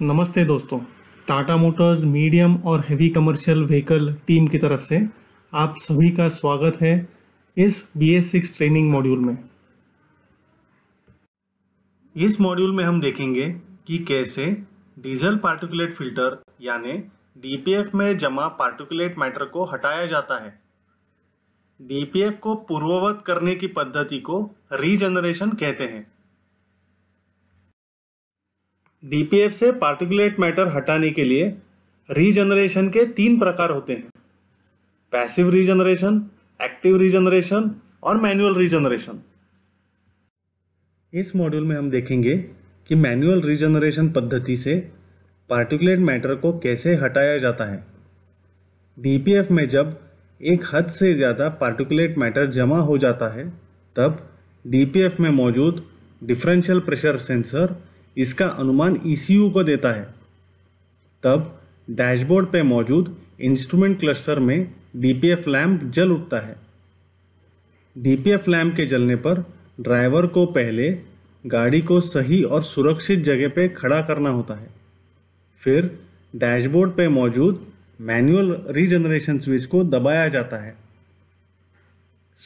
नमस्ते दोस्तों Tata Motors medium और हेवी कमर्शियल व्हीकल टीम की तरफ से आप सभी का स्वागत है इस B S six training module में इस मॉड्यूल में हम देखेंगे कि कैसे डीजल पार्टिकुलेट फिल्टर यानी डीपीएफ में जमा पार्टिकुलेट मैटर को हटाया जाता है डीपीएफ को पूर्ववत करने की पद्धति को रीजनरेशन कहते हैं डीपीएफ से पार्टिकुलेट मैटर हटाने के लिए रीजनरेशन के तीन प्रकार होते हैं पैसिव रीजनरेशन एक्टिव रीजनरेशन और मैनुअल रीजनरेशन इस मॉड्यूल में हम देखेंगे कि मैनुअल रीजनरेशन पद्धति से पार्टिकुलेट मैटर को कैसे हटाया जाता है डीपीएफ में जब एक हद से ज़्यादा पार्टिकुलेट मैटर जमा हो जाता है तब डीपीएफ में मौजूद डिफरेंशियल प्रेशर सेंसर इसका अनुमान ईसीयू e को देता है तब डैशबोर्ड पर मौजूद इंस्ट्रूमेंट क्लस्टर में डीपीएफ लैम्प जल उठता है एफ लैम्प के जलने पर ड्राइवर को पहले गाड़ी को सही और सुरक्षित जगह पर खड़ा करना होता है फिर डैशबोर्ड पर मौजूद मैनुअल रीजनरेशन स्विच को दबाया जाता है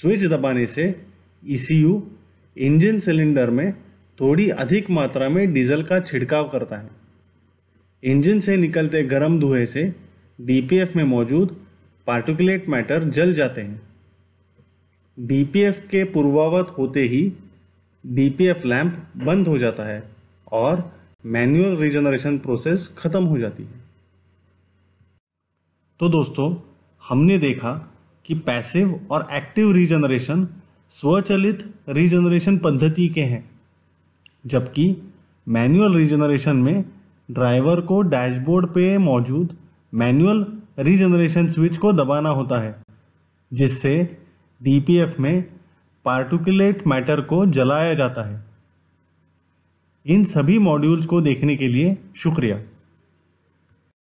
स्विच दबाने से ईसीयू e इंजन सिलेंडर में थोड़ी अधिक मात्रा में डीजल का छिड़काव करता है इंजन से निकलते गर्म धुएं से डीपीएफ में मौजूद पार्टिकुलेट मैटर जल जाते हैं डीपीएफ के पूर्वावत होते ही डीपीएफ लैंप बंद हो जाता है और मैनुअल रिजनरेशन प्रोसेस ख़त्म हो जाती है तो दोस्तों हमने देखा कि पैसिव और एक्टिव रीजनरेशन स्वचलित रीजनरेशन पद्धति के हैं जबकि मैनुअल रीजनरेशन में ड्राइवर को डैशबोर्ड पे मौजूद मैनुअल रीजनरेशन स्विच को दबाना होता है जिससे डीपीएफ में पार्टिकुलेट मैटर को जलाया जाता है इन सभी मॉड्यूल्स को देखने के लिए शुक्रिया